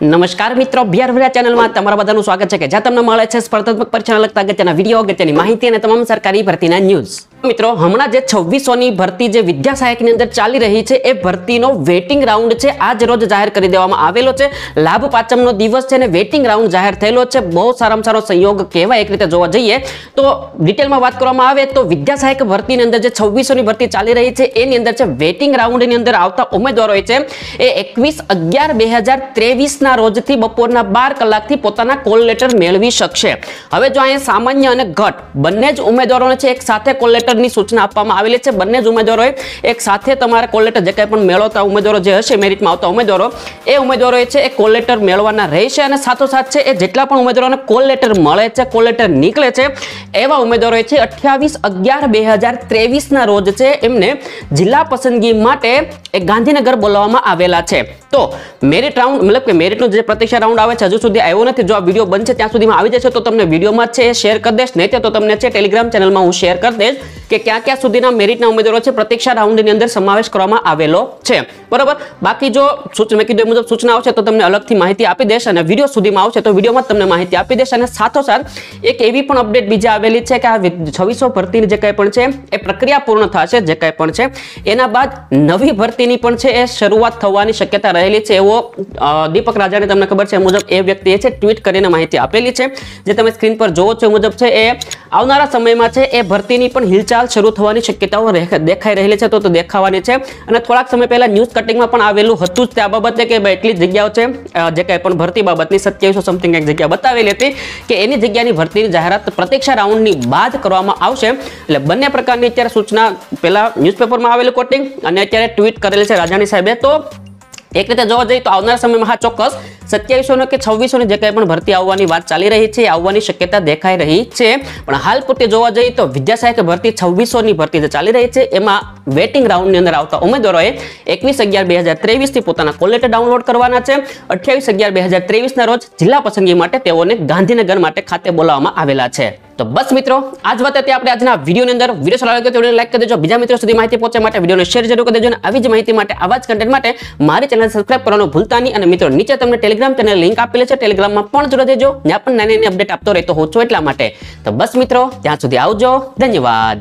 નમસ્કાર મિત્રો બિહારભર્યા ચેનલમાં તમારા બધાનું સ્વાગત છે કે જ્યાં તમને મળે છે સ્પર્ધાત્મક પરીક્ષાને લગતા અગત્યના વિડીયો અગત્યની માહિતી અને તમામ સરકારી ભરતીના ન્યૂઝ મિત્રો હમણાં જે છવ્વીસોની ભરતી જે વિદ્યા સહાયકની અંદર ચાલી રહી છે એ ભરતીનો વેટિંગ રાઉન્ડ છે આજ રોજ જાહેર કરી દેવામાં આવેલો છે લાભ પાંચમનો દિવસ છે અને વેટિંગ રાઉન્ડ જાહેર થયેલો છે બહુ સારામાં સારો સંયોગ કહેવાય એક રીતે જોવા જઈએ તો ડિટેલમાં વાત કરવામાં આવે તો વિદ્યા સહાયક ભરતીની અંદર જે છવ્વીસોની ભરતી ચાલી રહી છે એની અંદર છે વેટિંગ રાઉન્ડની અંદર આવતા ઉમેદવારોએ છે એ એકવીસ અગિયાર બે હજાર ત્રેવીસના રોજથી બપોરના બાર કલાકથી પોતાના કોલ લેટર મેળવી શકશે હવે જો અહીંયા સામાન્ય અને ઘટ બંને જ ઉમેદવારોને છે એક સાથે કોલ લેટર લેટરની સૂચના આપવામાં આવેલી છે બંને જ ઉમેદવારોએ એક સાથે તમારે કોલ લેટર જે કાંઈ પણ મેળવતા ઉમેદવારો જે હશે મેરિટમાં આવતા ઉમેદવારો એ ઉમેદવારોએ છે એ કોલ લેટર મેળવવાના રહેશે અને સાથોસાથ છે એ જેટલા પણ ઉમેદવારોને કોલ લેટર મળે છે કોલ લેટર નીકળે છે એવા ઉમેદવારોએ છે અઠ્યાવીસ અગિયાર બે હજાર ત્રેવીસના રોજ છે એમને જિલ્લા પસંદગી માટે એ ગાંધીનગર બોલાવવામાં આવેલા છે તો મેરિટ રાઉન્ડ મતલબ કે મેરિટનો જે પ્રતિક્ષા રાઉન્ડ આવે છે હજુ સુધી આવ્યો નથી જો આ વિડીયો બનશે ત્યાં સુધીમાં આવી જશે તો તમને વિડીયોમાં છે શેર કરી દઈશ નહીં તો તમને છે ટેલિગ્રામ ચેનલમાં હું શેર કરી દઈશ કે ક્યાં ક્યાં સુધીના મેરિટના ઉમેદવારો છે પ્રતીક્ષા રાઉન્ડની અંદર સમાવેશ કરવામાં આવેલો છે બરાબર બાકી જો મેં કીધું મુજબ સૂચનાઓ છે તો તમને અલગથી માહિતી આપી દેશ અને વિડીયો સુધીમાં આવશે તો વિડીયોમાં તમને માહિતી આપી દેશ અને સાથોસાથ એક એવી પણ અપડેટ બીજા આવેલી છે કે આ છવ્વીસો ભરતીની જે કંઈ પણ છે એ પ્રક્રિયા પૂર્ણ થશે જે કંઈ પણ છે એના બાદ નવી ભરતીની પણ છે એ શરૂઆત થવાની શક્યતા રહેલી છે એવો દીપક રાજાને તમને ખબર છે મુજબ એ વ્યક્તિએ છે ટ્વીટ કરીને માહિતી આપેલી છે જે તમે સ્ક્રીન પર જોવો છો મુજબ છે એ આવનારા સમયમાં છે એ ભરતીની પણ હિલચાલ ચાલ શરૂ થવાની શક્યતાઓ દેખાઈ રહેલી છે તો દેખાવાની છે અને થોડાક સમય પહેલા ન્યૂઝ કટિંગમાં પણ આવેલું હતું જ તે બાબતે કે ભાઈ એટલી જગ્યાઓ છે જે કાંઈ પણ ભરતી બાબતની સત્યાવીસો સમથિંગ એક જગ્યા બતાવેલી હતી કે એની જગ્યાની ભરતીની જાહેરાત પ્રતીક્ષા રાઉન્ડની બાદ કરવામાં આવશે એટલે બંને પ્રકારની અત્યારે સૂચના પહેલાં ન્યૂઝપેપરમાં આવેલું કોટિંગ અને અત્યારે ટ્વીટ કરેલી છે રાજાણી સાહેબે તો એક રીતે જોવા જઈએ તો આવનાર સમયમાં હા ચોક્કસ સત્યાવીસોને કે છવ્વીસોની જે કંઈ પણ ભરતી આવવાની વાત ચાલી રહી છે આવવાની શક્યતા દેખાઈ રહી છે પણ હાલ પૂરતી જોવા જઈએ તો વિદ્યાસહાયક ભરતી છવ્વીસોની ભરતી જે ચાલી રહી છે એમાં વેટિંગ રાઉન્ડની અંદર આવતા ઉમેદવારોએ એકવીસ અગિયાર બે હજાર ત્રેવીસથી પોતાના કોલ ડાઉનલોડ કરવાના છે અઠ્યાવીસ અગિયાર બે હજાર ત્રેવીસના રોજ જિલ્લા પસંદગી માટે તેઓને ગાંધીનગર માટે ખાતે બોલાવવામાં આવેલા છે તો બસ મિત્રો આજ વાત આપણે આજના વિડીયોની અંદર વિડીયો સારો લાગ્યો તો વિડીયો લાઈક કરી દેજો બીજા મિત્રો સુધી માહિતી પહોંચવા માટે વિડીયોને શેર જરૂર કરી દેજો અને આવી જ માહિતી માટે આવા જ કન્ટેન્ટ માટે મારી ચેનલ સબસ્ક્રાઇબ કરવાનું ભૂલતા નહીં અને મિત્રો નીચે તમને ટેલિગ્રામ ચેનલ લિંક આપેલી છે ટેલિગ્રામમાં પણ જોડે દેજો ત્યાં પણ નાની નાની અપડેટ આપતો રહેતો હોઉં છું એટલા માટે તો બસ મિત્રો ત્યાં સુધી આવજો ધન્યવાદ